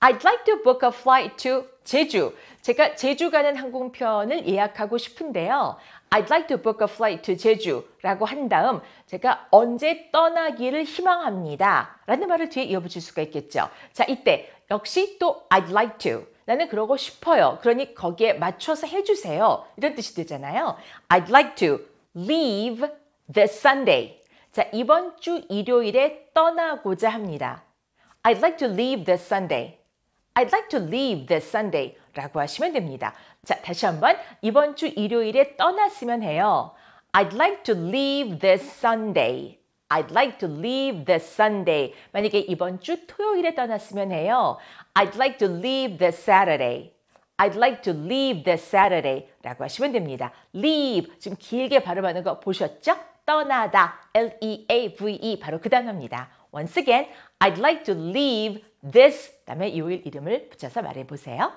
I'd like to book a flight to 제주. 제가 제주 가는 항공편을 예약하고 싶은데요. I'd like to book a flight to 제주라고 한 다음 제가 언제 떠나기를 희망합니다. 라는 말을 뒤에 이어붙일 수가 있겠죠. 자, 이때 역시 또 I'd like to. 나는 그러고 싶어요. 그러니 거기에 맞춰서 해주세요. 이런 뜻이 되잖아요. I'd like to leave this Sunday. 자, 이번 주 일요일에 떠나고자 합니다. I'd like to leave this Sunday. I'd like to leave this Sunday 라고 하시면 됩니다. 자, 다시 한번 이번 주 일요일에 떠났으면 해요. I'd like to leave this Sunday. I'd like to leave this Sunday. 만약에 이번 주 토요일에 떠났으면 해요. I'd like to leave this Saturday. I'd like to leave this Saturday 라고 하시면 됩니다. leave 지금 길게 발음하는 거 보셨죠? 떠나다 L-E-A-V-E -E, 바로 그 단어입니다. Once again, I'd like to leave this 다음에 요일 이름을 붙여서 말해보세요.